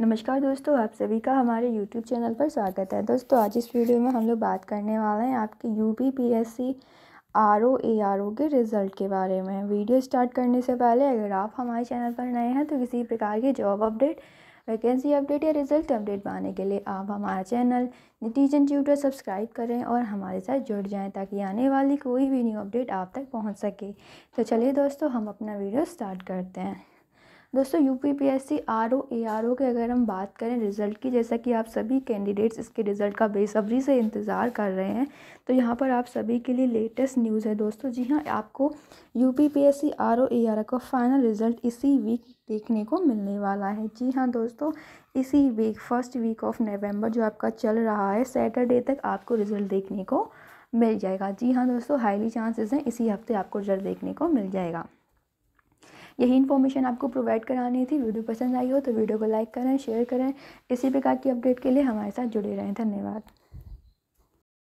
नमस्कार दोस्तों आप सभी का हमारे YouTube चैनल पर स्वागत है दोस्तों आज इस वीडियो में हम लोग बात करने वाले हैं आपके U P P S C R O A R O के रिज़ल्ट के बारे में वीडियो स्टार्ट करने से पहले अगर आप हमारे चैनल पर नए हैं तो किसी प्रकार के जॉब अपडेट वैकेंसी अपडेट या रिज़ल्ट अपडेट पाने के लिए आप हमारा चैनल नितिजन ट्यूटर सब्सक्राइब करें और हमारे साथ जुड़ जाएं ताकि आने वाली कोई भी न्यू अपडेट आप तक पहुंच सके तो चलिए दोस्तों हम अपना वीडियो स्टार्ट करते हैं दोस्तों U P P S C R O A R O की अगर हम बात करें रिज़ल्ट की जैसा कि आप सभी कैंडिडेट्स इसके रिज़ल्ट का बेसब्री से इंतज़ार कर रहे हैं तो यहाँ पर आप सभी के लिए लेटेस्ट न्यूज़ है दोस्तों जी हाँ आपको U P P S C R O A R O का फाइनल रिज़ल्ट इसी वीक देखने को मिलने वाला है जी हाँ दोस्तों इसी week first week of November जो आपका चल रहा है सैटरडे तक आपको रिज़ल्ट देखने को मिल जाएगा जी हाँ दोस्तों हाईली चांसेस हैं इसी हफ्ते आपको रिज़ल्ट देखने को मिल जाएगा यही इन्फॉर्मेशन आपको प्रोवाइड करानी थी वीडियो पसंद आई हो तो वीडियो को लाइक करें शेयर करें इसी प्रकार की अपडेट के लिए हमारे साथ जुड़े रहें धन्यवाद